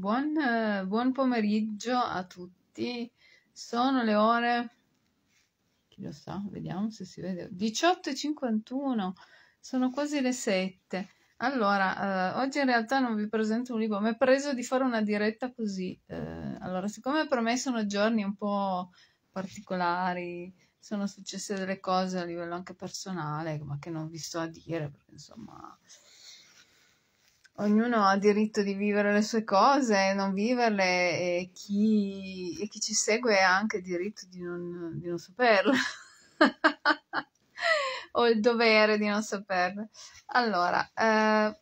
Buon, buon, pomeriggio a tutti. Sono le ore, chi lo sa, vediamo se si vede, 18.51, sono quasi le 7. Allora, eh, oggi in realtà non vi presento un libro, mi è preso di fare una diretta così. Eh, allora, siccome per me sono giorni un po' particolari, sono successe delle cose a livello anche personale, ma che non vi sto a dire, perché insomma ognuno ha diritto di vivere le sue cose, e non viverle e chi, e chi ci segue ha anche diritto di non, di non saperle. o il dovere di non saperle. Allora, eh,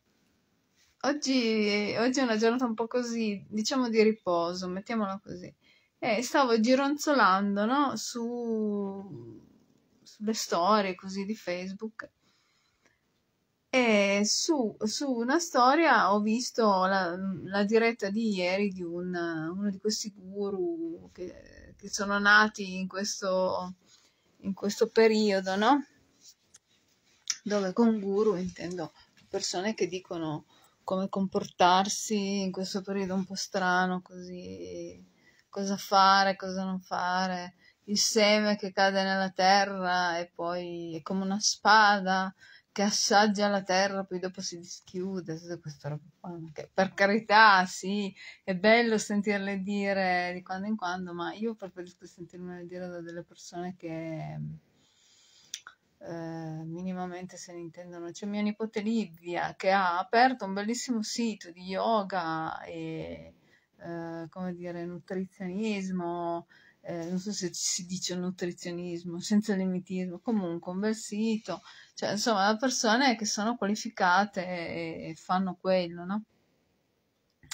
oggi, oggi, è una giornata un po' così, diciamo di riposo, mettiamola così. E eh, stavo gironzolando no? Su, sulle storie così di Facebook e su, su, una storia ho visto la, la diretta di ieri di un, uno di questi guru che, che sono nati in questo, in questo periodo, no? Dove con guru intendo persone che dicono come comportarsi in questo periodo un po' strano, così, cosa fare, cosa non fare, il seme che cade nella terra e poi è come una spada che assaggia la terra, poi dopo si dischiude, tutta questa roba per carità, sì, è bello sentirle dire di quando in quando, ma io preferisco sentirmele dire da delle persone che eh, minimamente se ne intendono. C'è mia nipote Livia che ha aperto un bellissimo sito di yoga e, eh, come dire, nutrizionismo, eh, non so se si dice nutrizionismo, senza limitismo, comunque un bel sito, cioè insomma persone che sono qualificate e, e fanno quello, no?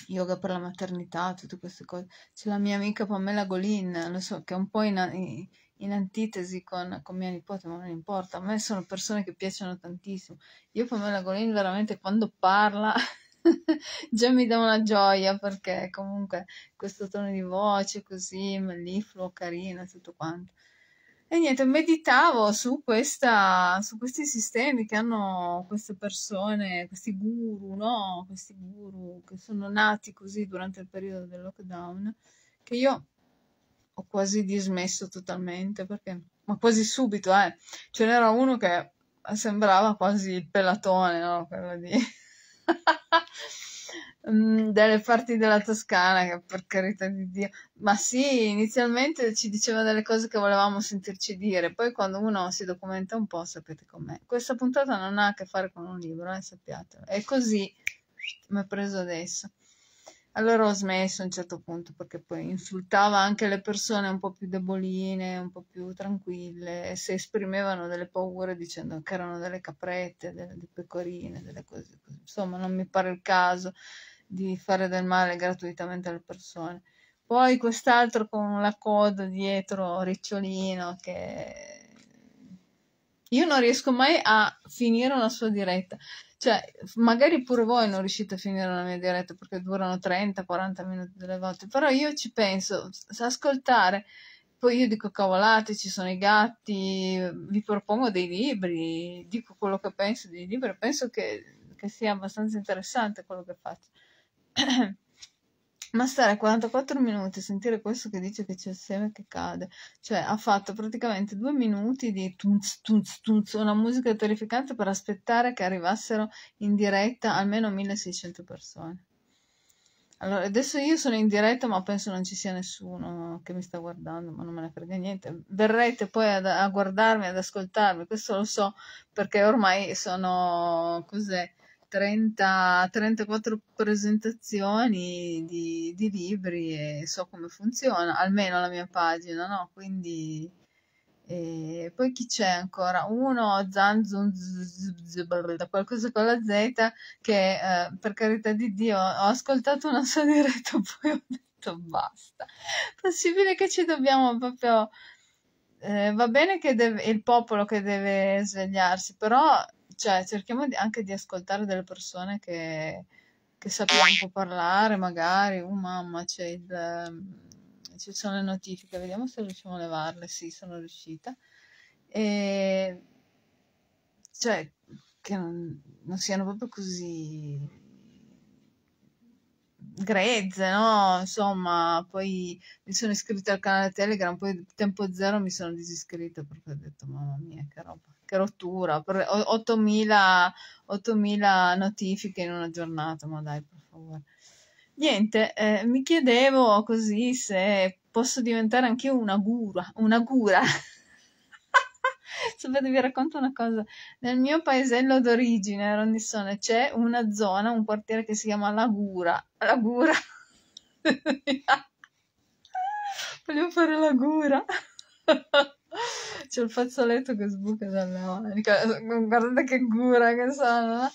Yoga per la maternità, tutte queste cose. C'è la mia amica Pamela Golin, lo so, che è un po' in, in, in antitesi con, con, mia nipote, ma non importa, a me sono persone che piacciono tantissimo. Io Pamela Golin veramente quando parla... già mi dà una gioia perché comunque questo tono di voce così mellifluo, carina, tutto quanto. E niente, meditavo su, questa, su questi sistemi che hanno queste persone, questi guru, no? Questi guru che sono nati così durante il periodo del lockdown, che io ho quasi dismesso totalmente, perché, ma quasi subito, eh. Ce n'era uno che sembrava quasi il pelatone, no? Quello di... Mm, delle parti della Toscana, che per carità di Dio. Ma sì, inizialmente ci diceva delle cose che volevamo sentirci dire, poi quando uno si documenta un po', sapete com'è. Questa puntata non ha a che fare con un libro, eh, sappiatelo. È così, mi ha preso adesso. Allora ho smesso a un certo punto perché poi insultava anche le persone un po' più deboline, un po' più tranquille, e si esprimevano delle paure dicendo che erano delle caprette, delle, delle pecorine, delle cose così. Insomma, non mi pare il caso di fare del male gratuitamente alle persone. Poi quest'altro con la coda dietro, ricciolino, che io non riesco mai a finire una sua diretta. Cioè, magari pure voi non riuscite a finire la mia diretta perché durano 30-40 minuti delle volte, però io ci penso, ascoltare poi io dico cavolate, ci sono i gatti, vi propongo dei libri, dico quello che penso dei libri, penso che, che sia abbastanza interessante quello che faccio. Ma stare 44 minuti e sentire questo che dice che c'è il seme che cade, cioè ha fatto praticamente due minuti di tunz, tunz, tunz, una musica terrificante per aspettare che arrivassero in diretta almeno 1600 persone. Allora, adesso io sono in diretta, ma penso non ci sia nessuno che mi sta guardando, ma non me ne frega niente. Verrete poi ad, a guardarmi, ad ascoltarmi, questo lo so, perché ormai sono cos'è 30, 34 presentazioni di, di, libri e so come funziona, almeno la mia pagina, no? Quindi, e poi chi c'è ancora? Uno, Zanzun, qualcosa con la Z, che eh, per carità di Dio ho ascoltato una sua diretta, poi ho detto basta. Possibile che ci dobbiamo proprio... Eh, va bene che deve, il popolo che deve svegliarsi, però cioè, cerchiamo di, anche di ascoltare delle persone che, che sappiamo un po' parlare, magari, oh mamma, c'è il, ehm, ci sono le notifiche, vediamo se riusciamo a levarle, sì, sono riuscita. E, cioè, che non, non siano proprio così grezze, no? Insomma, poi mi sono iscritta al canale Telegram, poi tempo zero mi sono disiscritta perché ho detto, mamma mia, che roba che rottura, 8000, 8000 notifiche in una giornata, ma dai, per favore. Niente, eh, mi chiedevo così se posso diventare anche una gura, una gura. Sapete, vi racconto una cosa. Nel mio paesello d'origine, a Rondissone, c'è una zona, un quartiere che si chiama Lagura. Lagura. Voglio fare Lagura. gura. C'è il fazzoletto che sbuca dalle maniche. Guardate che gura che sono.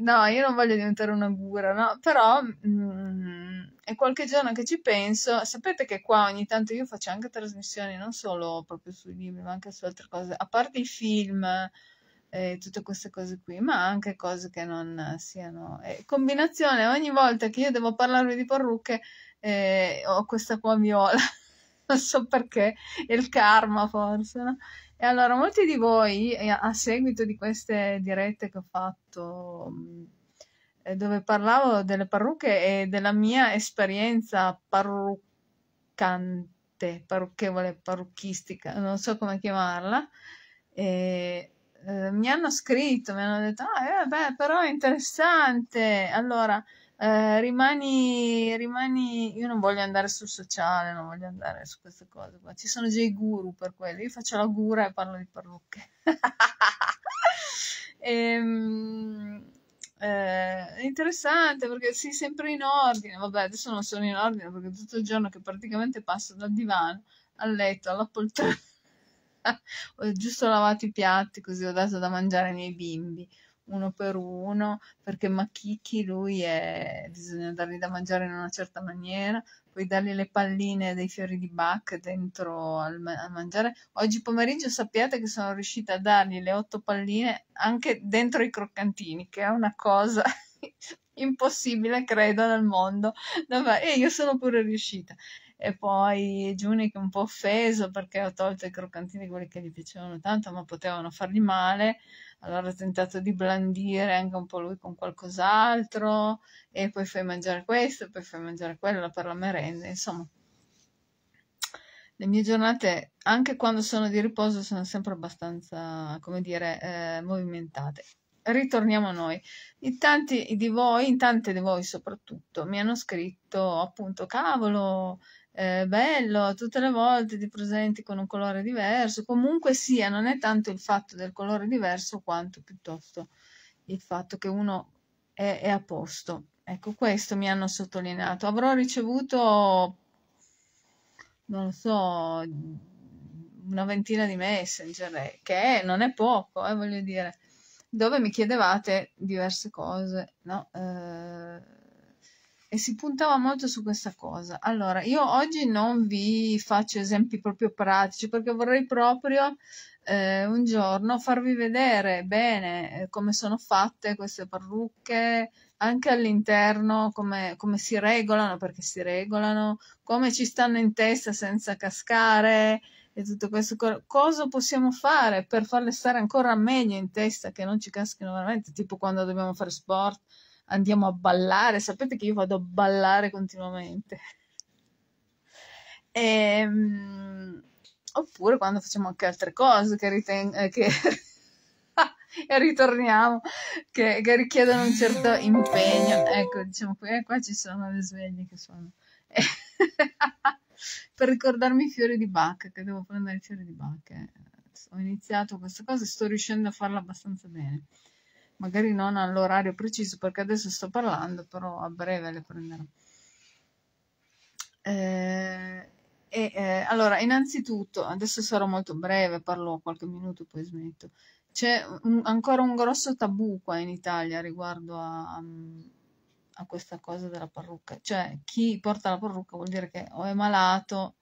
No, io non voglio diventare una gura, no? Però mm, è qualche giorno che ci penso. Sapete che qua ogni tanto io faccio anche trasmissioni, non solo proprio sui libri, ma anche su altre cose, a parte i film e tutte queste cose qui, ma anche cose che non siano. E eh, combinazione, ogni volta che io devo parlarvi di parrucche eh, ho questa qua viola non so perché, è il karma forse. No? E allora molti di voi, eh, a seguito di queste dirette che ho fatto, mm, eh, dove parlavo delle parrucche e della mia esperienza parruccante, parrucchevole, parrucchistica, non so come chiamarla, e, eh, mi hanno scritto, mi hanno detto, ah, eh, beh, però è interessante. Allora, eh, rimani, rimani, io non voglio andare sul sociale, non voglio andare su queste cose qua. Ci sono già i guru per quello. Io faccio la gura e parlo di parrucche. e, ehm, eh, interessante perché sei sempre in ordine. Vabbè, adesso non sono in ordine perché tutto il giorno che praticamente passo dal divano al letto, alla poltrona. ho giusto lavato i piatti così ho dato da mangiare ai miei bimbi uno per uno, perché Makiki lui è, bisogna dargli da mangiare in una certa maniera, poi dargli le palline dei fiori di Bach dentro al, ma a mangiare. Oggi pomeriggio sappiate che sono riuscita a dargli le otto palline anche dentro i croccantini, che è una cosa impossibile, credo, nel mondo. No, e io sono pure riuscita e poi Giuni che un po' offeso perché ho tolto i croccantini, quelli che gli piacevano tanto, ma potevano fargli male. Allora ho tentato di blandire anche un po' lui con qualcos'altro e poi fai mangiare questo, e poi fai mangiare quello per la merenda, insomma. Le mie giornate, anche quando sono di riposo, sono sempre abbastanza, come dire, eh, movimentate ritorniamo a noi. In tanti di voi, in tante di voi soprattutto, mi hanno scritto appunto, cavolo, eh, bello, tutte le volte ti presenti con un colore diverso, comunque sia, non è tanto il fatto del colore diverso quanto piuttosto il fatto che uno è, è a posto. Ecco, questo mi hanno sottolineato. Avrò ricevuto, non lo so, una ventina di messenger, eh, che non è poco, eh, voglio dire, dove mi chiedevate diverse cose, no? Eh e si puntava molto su questa cosa. Allora, io oggi non vi faccio esempi proprio pratici perché vorrei proprio eh, un giorno farvi vedere bene eh, come sono fatte queste parrucche, anche all'interno come, come si regolano, perché si regolano, come ci stanno in testa senza cascare e tutto questo. Cosa possiamo fare per farle stare ancora meglio in testa che non ci caschino veramente, tipo quando dobbiamo fare sport? andiamo a ballare, sapete che io vado a ballare continuamente. E, ehm, oppure quando facciamo anche altre cose che, riten- eh, che e ritorniamo, che, che, richiedono un certo impegno. Ecco, diciamo, eh, qua ci sono le sveglie che sono. per ricordarmi i fiori di Bach, che devo prendere i fiori di Bach. Eh. Ho iniziato questa cosa e sto riuscendo a farla abbastanza bene magari non all'orario preciso perché adesso sto parlando, però a breve le prenderò. Eh, e, eh, allora, innanzitutto, adesso sarò molto breve, parlo qualche minuto poi smetto. C'è un, ancora un grosso tabù qua in Italia riguardo a, a questa cosa della parrucca. Cioè, chi porta la parrucca vuol dire che o è malato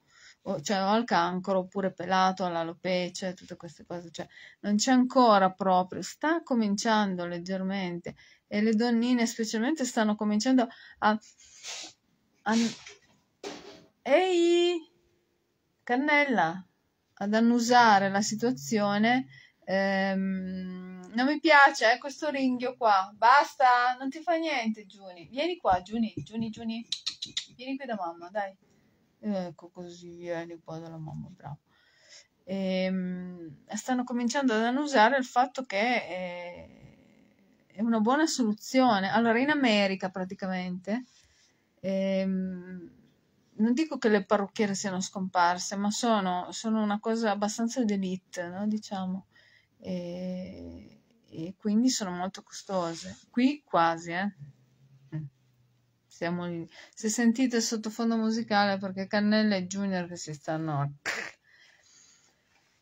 o, cioè, ho il cancro oppure pelato all'alopecia, tutte queste cose, cioè non c'è ancora proprio, sta cominciando leggermente e le donnine specialmente stanno cominciando a, a ehi cannella ad annusare la situazione ehm, non mi piace eh, questo ringhio qua basta non ti fa niente Giuni vieni qua Giuni Giuni Giuni vieni qui da mamma dai Ecco così, vieni qua dalla mamma, bravo. E, ehm, stanno cominciando ad annusare il fatto che è, eh, è una buona soluzione. Allora, in America praticamente, eh, non dico che le parrucchiere siano scomparse, ma sono, sono una cosa abbastanza d'elite, no? diciamo. E, e quindi sono molto costose. Qui quasi, eh siamo lì. Se sentite sottofondo musicale perché Cannella e Junior che si stanno...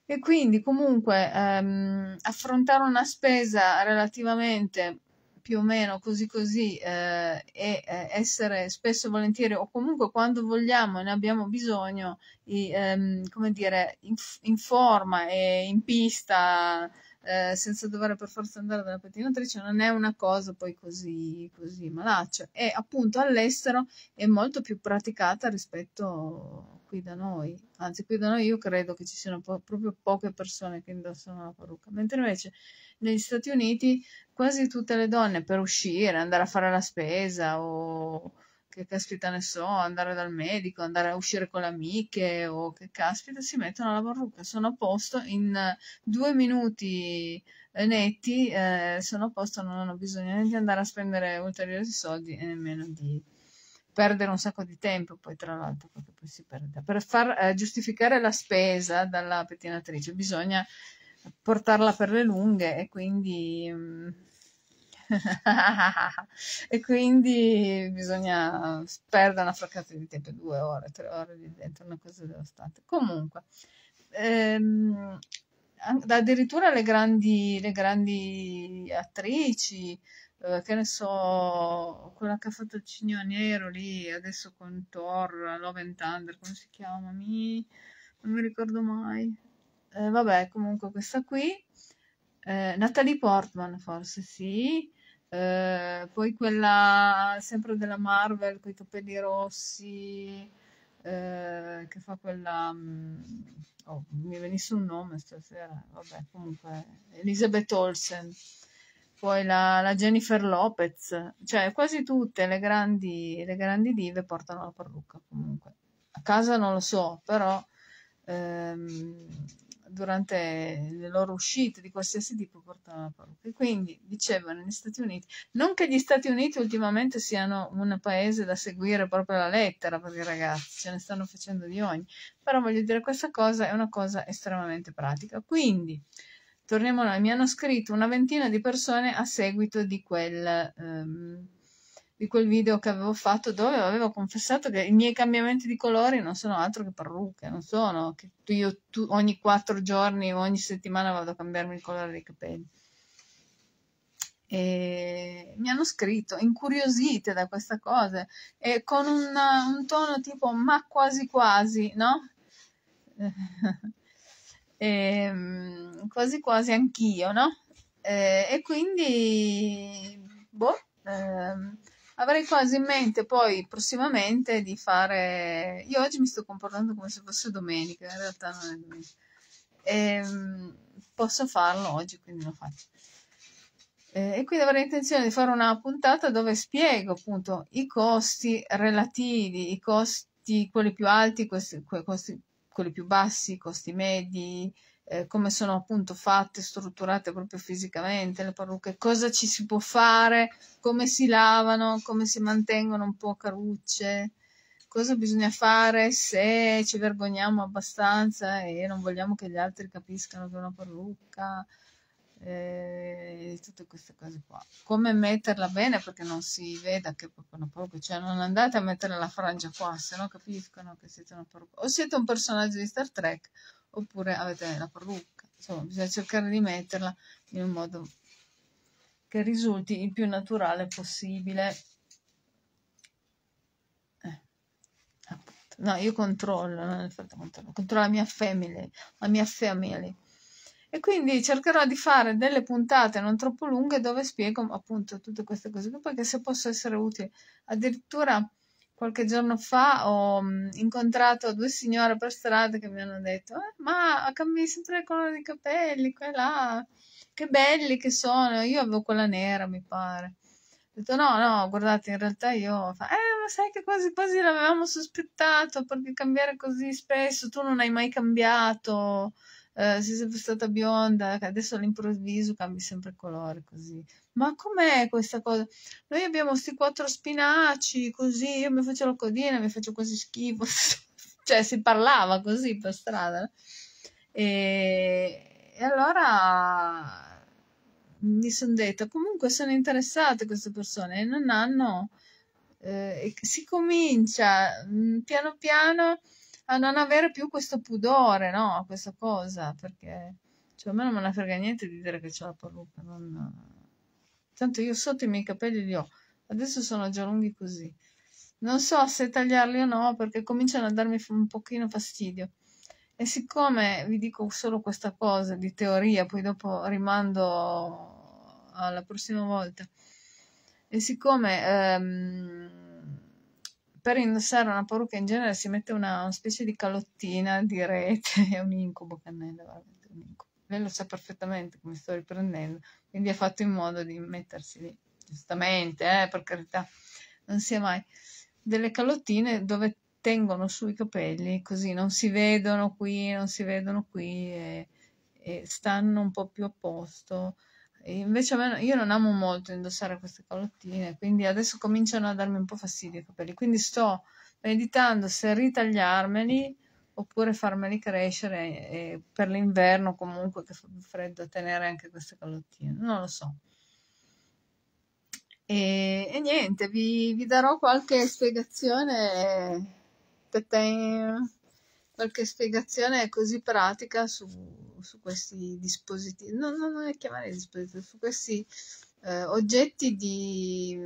E quindi comunque ehm, affrontare una spesa relativamente più o meno così così eh, e eh, essere spesso e volentieri o comunque quando vogliamo e ne abbiamo bisogno, i, ehm, come dire, in, in forma e in pista eh, senza dover per forza andare dalla pettinatrice, non è una cosa poi così, così malaccia. E appunto all'estero è molto più praticata rispetto qui da noi. Anzi, qui da noi io credo che ci siano po- proprio poche persone che indossano la parrucca, mentre invece negli Stati Uniti quasi tutte le donne per uscire, andare a fare la spesa o che caspita ne so, andare dal medico, andare a uscire con le amiche o che caspita, si mettono la parrucca, sono a posto, in eh, due minuti eh, netti eh, sono a posto, non hanno bisogno né di andare a spendere ulteriori soldi e nemmeno di perdere un sacco di tempo, poi tra l'altro perché poi si perde. Per far eh, giustificare la spesa dalla pettinatrice bisogna portarla per le lunghe e quindi... Mh, mm, e quindi bisogna perdere una fraccata di tempo, due ore, tre ore lì dentro, una cosa devastante. Comunque, ehm, addirittura le grandi, le grandi attrici, eh, che ne so, quella che ha fatto il Cigno Nero lì, adesso con Thor, Love and Thunder, come si chiama? Mi... Non mi ricordo mai. Eh, vabbè, comunque questa qui. Eh, Natalie Portman, forse sì. Eh, poi quella sempre della Marvel con i capelli rossi, eh, che fa quella. Mm, oh, mi venisse un nome stasera, vabbè, comunque. Elizabeth Olsen, poi la, la Jennifer Lopez, cioè quasi tutte le grandi, le grandi dive portano la parrucca comunque. A casa non lo so, però. Ehm, durante le loro uscite di qualsiasi tipo portano la parrucca. quindi dicevano negli Stati Uniti, non che gli Stati Uniti ultimamente siano un paese da seguire proprio alla lettera, perché ragazzi ce ne stanno facendo di ogni, però voglio dire questa cosa è una cosa estremamente pratica. Quindi, torniamo noi, mi hanno scritto una ventina di persone a seguito di quel... Ehm, di quel video che avevo fatto dove avevo confessato che i miei cambiamenti di colori non sono altro che parrucche, non sono che io tu, ogni quattro giorni, o ogni settimana vado a cambiarmi il colore dei capelli. E mi hanno scritto incuriosite da questa cosa e con una, un tono tipo ma quasi quasi, no? e, mm, quasi quasi anch'io, no? E, e quindi, boh. Ehm, avrei quasi in mente poi prossimamente di fare... Io oggi mi sto comportando come se fosse domenica, in realtà non è domenica. E, ehm, posso farlo oggi, quindi lo faccio. Eh, e quindi avrei intenzione di fare una puntata dove spiego appunto i costi relativi, i costi quelli più alti, questi, questi, quelli più bassi, i costi medi, eh, come sono appunto fatte, strutturate proprio fisicamente le parrucche, cosa ci si può fare, come si lavano, come si mantengono un po' carucce, cosa bisogna fare se ci vergogniamo abbastanza e non vogliamo che gli altri capiscano che è una parrucca, eh, tutte queste cose qua. Come metterla bene perché non si veda che è proprio una parrucca, cioè non andate a mettere la frangia qua, se no capiscono che siete una parrucca. O siete un personaggio di Star Trek oppure avete la parrucca. Insomma, bisogna cercare di metterla in un modo che risulti il più naturale possibile. Eh, no, io controllo, non fatto controllo, controllo la mia family, la mia family. E quindi cercherò di fare delle puntate non troppo lunghe dove spiego appunto tutte queste cose, perché se posso essere utile addirittura qualche giorno fa ho mm, incontrato due signore per strada che mi hanno detto eh, ma cambi sempre il colore dei capelli, quella, che belli che sono, io avevo quella nera mi pare. Ho detto no, no, guardate in realtà io, fa, eh ma sai che quasi quasi l'avevamo sospettato perché cambiare così spesso, tu non hai mai cambiato, eh, sei sempre stata bionda, adesso all'improvviso cambi sempre colore così. Ma com'è questa cosa? Noi abbiamo questi quattro spinaci così, io mi faccio la codina, mi faccio quasi schifo. cioè si parlava così per strada. E, e allora mi sono detta, comunque sono interessate queste persone e non hanno... Eh, si comincia mh, mm, piano piano a non avere più questo pudore, no? Questa cosa, perché cioè, a me non me ne frega niente di dire che ho la parrucca. Non... Tanto io sotto i miei capelli li ho, adesso sono già lunghi così. Non so se tagliarli o no perché cominciano a darmi un pochino fastidio. E siccome vi dico solo questa cosa di teoria, poi dopo rimando alla prossima volta, e siccome... Ehm, per indossare una parrucca in genere si mette una specie di calottina di rete, è un incubo Cannella, veramente un incubo. Lei lo sa perfettamente come sto riprendendo, quindi ha fatto in modo di mettersi lì, giustamente, eh, per carità, non sia mai, delle calottine dove tengono sui capelli, così non si vedono qui, non si vedono qui e, e stanno un po' più a posto Invece me, io non amo molto indossare queste collottine, quindi adesso cominciano a darmi un po' fastidio i capelli. Quindi sto meditando se ritagliarmeli oppure farmeli crescere e, per l'inverno comunque che fa freddo tenere anche queste collottine. Non lo so. E, e niente, vi, vi, darò qualche spiegazione, eh, qualche spiegazione così pratica su su questi dispositivi, no, no, non è chiamare dispositivi, su questi eh, oggetti di,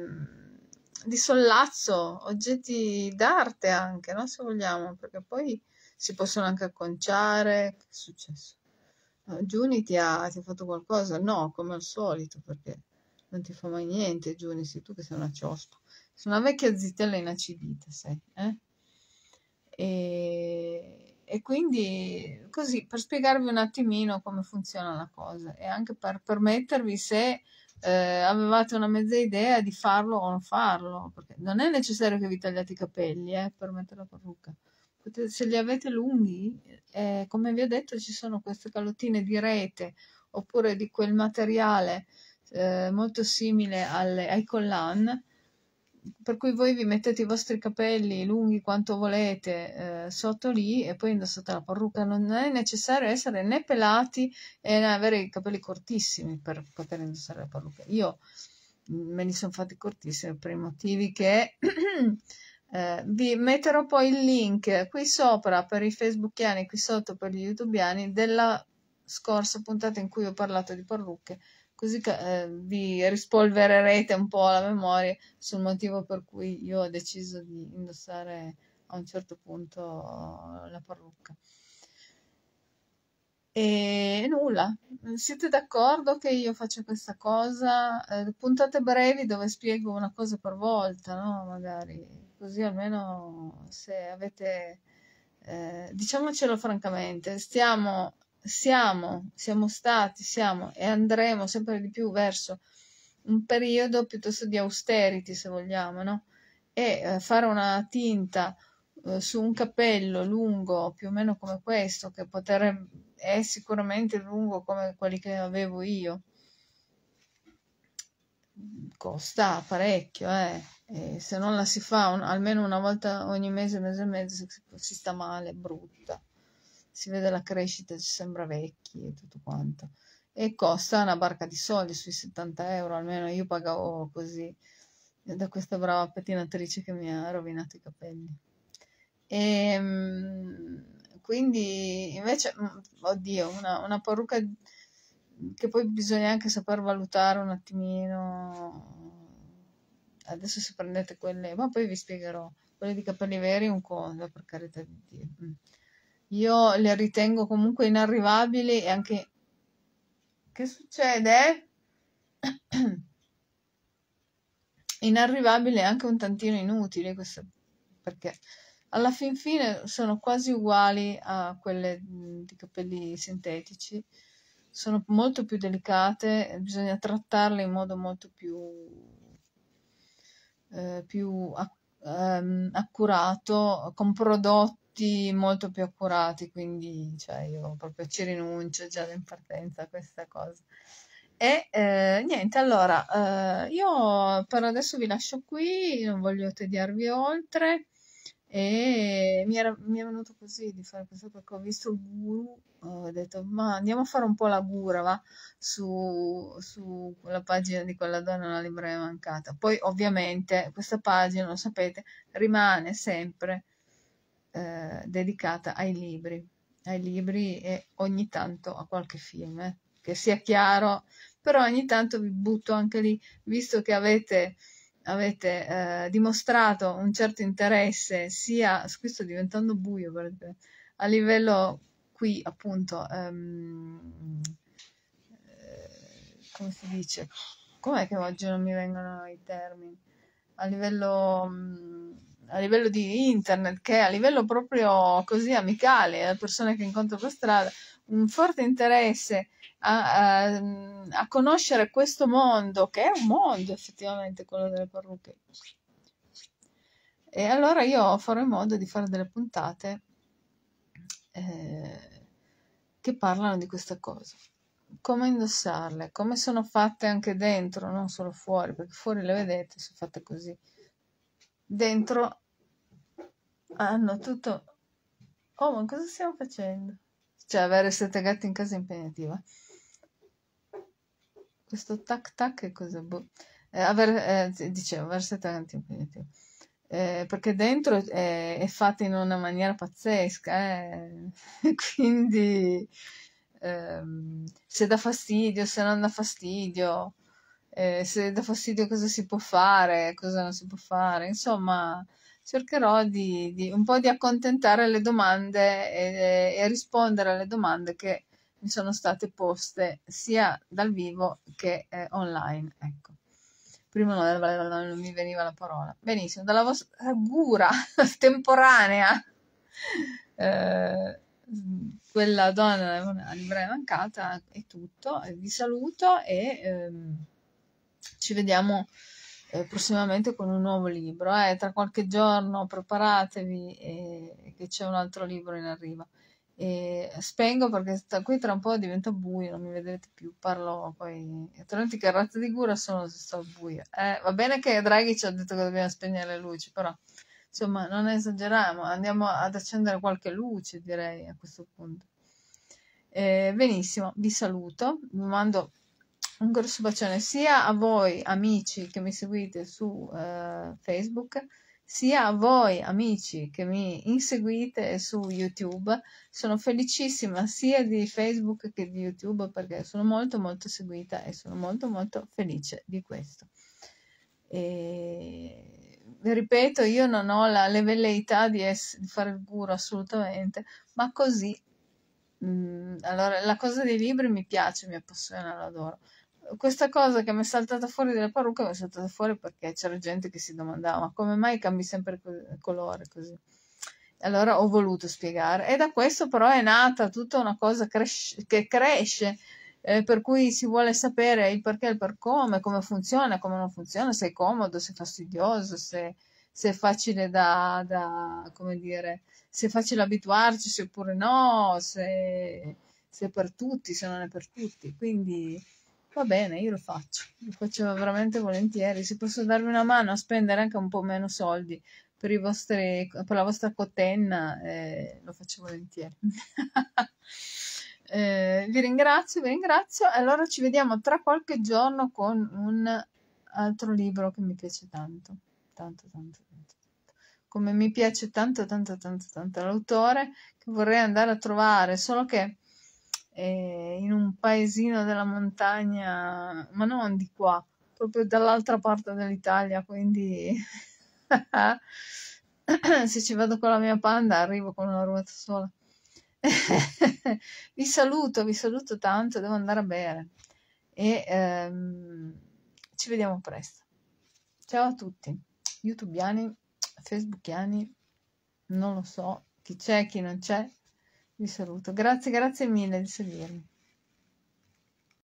di, sollazzo, oggetti d'arte anche, no? se vogliamo, perché poi si possono anche acconciare. Che è successo? No, Giuni ti ha, ti ha fatto qualcosa? No, come al solito, perché non ti fa mai niente, Giuni, sei tu che sei una ciospa. Sono una vecchia zitella inacidita, sai, eh? E e quindi così per spiegarvi un attimino come funziona la cosa e anche per permettervi se eh, avevate una mezza idea di farlo o non farlo, perché non è necessario che vi tagliate i capelli eh, per mettere la parrucca. Potete, se li avete lunghi, eh, come vi ho detto, ci sono queste calottine di rete oppure di quel materiale eh, molto simile alle, ai collan per cui voi vi mettete i vostri capelli lunghi quanto volete eh, sotto lì e poi indossate la parrucca. Non è necessario essere né pelati né avere i capelli cortissimi per poter indossare la parrucca. Io mm, me li sono fatti cortissimi per i motivi che eh, vi metterò poi il link qui sopra per i facebookiani, qui sotto per gli youtubiani della scorsa puntata in cui ho parlato di parrucche così eh, vi rispolvererete un po' la memoria sul motivo per cui io ho deciso di indossare a un certo punto la parrucca. E nulla, siete d'accordo che io faccio questa cosa? Eh, puntate brevi dove spiego una cosa per volta, no? Magari così almeno se avete... Eh, diciamocelo francamente, stiamo siamo, siamo stati, siamo e andremo sempre di più verso un periodo piuttosto di austerity, se vogliamo, no? E eh, fare una tinta eh, su un capello lungo, più o meno come questo, che poter, è sicuramente lungo come quelli che avevo io, costa parecchio, eh? E se non la si fa un, almeno una volta ogni mese, mese e mezzo, si, si sta male, brutta si vede la crescita, ci sembra vecchi e tutto quanto. E costa una barca di soldi sui 70 euro, almeno io pagavo così da questa brava pettinatrice che mi ha rovinato i capelli. E, ehm, quindi invece, mm, oddio, una, una parrucca che poi bisogna anche saper valutare un attimino. Adesso se prendete quelle, ma poi vi spiegherò, quelle di capelli veri un conto, per carità di Dio. Mm io le ritengo comunque inarrivabili e anche... Che succede? inarrivabile e anche un tantino inutile, questo, perché alla fin fine sono quasi uguali a quelle mm, di capelli sintetici, sono molto più delicate, bisogna trattarle in modo molto più, eh, più acc- ehm, accurato, con prodotti tutti molto più accurati, quindi cioè, io proprio ci rinuncio già in partenza a questa cosa. E eh, niente, allora, eh, io per adesso vi lascio qui, non voglio tediarvi oltre. E mi, era, mi, è venuto così di fare questo perché ho visto il guru, eh, ho detto ma andiamo a fare un po' la gura va? Su, su la pagina di quella donna, la libreria mancata. Poi ovviamente questa pagina, lo sapete, rimane sempre eh, dedicata ai libri, ai libri e ogni tanto a qualche film, eh, che sia chiaro, però ogni tanto vi butto anche lì, visto che avete, avete eh, dimostrato un certo interesse sia, qui sto diventando buio perché a livello qui appunto, ehm, eh, come si dice, com'è che oggi non mi vengono i termini? A livello... Mh, mm, a livello di internet che a livello proprio così amicale, alle eh, persone che incontro per strada, un forte interesse a, a, a, conoscere questo mondo, che è un mondo effettivamente quello delle parrucche. E allora io farò in modo di fare delle puntate eh, che parlano di questa cosa. Come indossarle, come sono fatte anche dentro, non solo fuori, perché fuori le vedete, sono fatte così. Dentro hanno tutto... Oh, ma cosa stiamo facendo? Cioè, avere sette gatti in casa è impegnativa. Eh. Questo tac tac è cosa? Boh. Eh, avere, eh, dicevo, avere sette gatti è impegnativo. Eh, perché dentro è, è fatta in una maniera pazzesca, eh? quindi ehm, se dà fastidio, se non dà fastidio, eh, se dà fastidio cosa si può fare, cosa non si può fare, insomma cercherò di, di, un po' di accontentare le domande e, e, rispondere alle domande che mi sono state poste sia dal vivo che eh, online. Ecco. Prima non, non, mi veniva la parola. Benissimo, dalla vostra eh, gura temporanea, eh, quella donna è mancata, è tutto. Eh, vi saluto e ehm, ci vediamo eh, prossimamente con un nuovo libro. Eh. Tra qualche giorno preparatevi eh, che c'è un altro libro in arrivo. E spengo perché qui tra un po' diventa buio, non mi vedrete più, parlo poi... Altrimenti che razza di gura sono se sto al buio. Eh, va bene che Draghi ci ha detto che dobbiamo spegnere le luci, però insomma non esageriamo, andiamo ad accendere qualche luce direi a questo punto. Eh, benissimo, vi saluto, vi mando un grosso bacione sia a voi amici che mi seguite su eh, Facebook, sia a voi amici che mi inseguite su YouTube. Sono felicissima sia di Facebook che di YouTube perché sono molto molto seguita e sono molto molto felice di questo. E, ripeto, io non ho la levelleità di, essere, di fare il guru assolutamente, ma così. Mh, mm, allora, la cosa dei libri mi piace, mi appassiona, l'adoro questa cosa che mi è saltata fuori dalla parrucca mi è saltata fuori perché c'era gente che si domandava come mai cambi sempre colore così. Allora ho voluto spiegare e da questo però è nata tutta una cosa cres- che cresce, eh, per cui si vuole sapere il perché e il per come, come funziona, come non funziona, se è comodo, se è fastidioso, se, se è facile da, da, come dire, se è facile abituarci oppure no, se, se è per tutti, se non è per tutti. Quindi va bene, io lo faccio, lo faccio veramente volentieri. Se posso darvi una mano a spendere anche un po' meno soldi per, vostri, per la vostra cotenna, eh, lo faccio volentieri. eh, vi ringrazio, vi ringrazio. Allora ci vediamo tra qualche giorno con un altro libro che mi piace tanto, tanto, tanto. tanto. Come mi piace tanto, tanto, tanto, tanto l'autore che vorrei andare a trovare, solo che eh, in un paesino della montagna, ma non di qua, proprio dall'altra parte dell'Italia, quindi se ci vado con la mia panda arrivo con una ruota sola. vi saluto, vi saluto tanto, devo andare a bere e ehm, ci vediamo presto. Ciao a tutti, youtubiani, facebookiani, non lo so chi c'è, chi non c'è vi saluto. Grazie, grazie mille di seguirmi.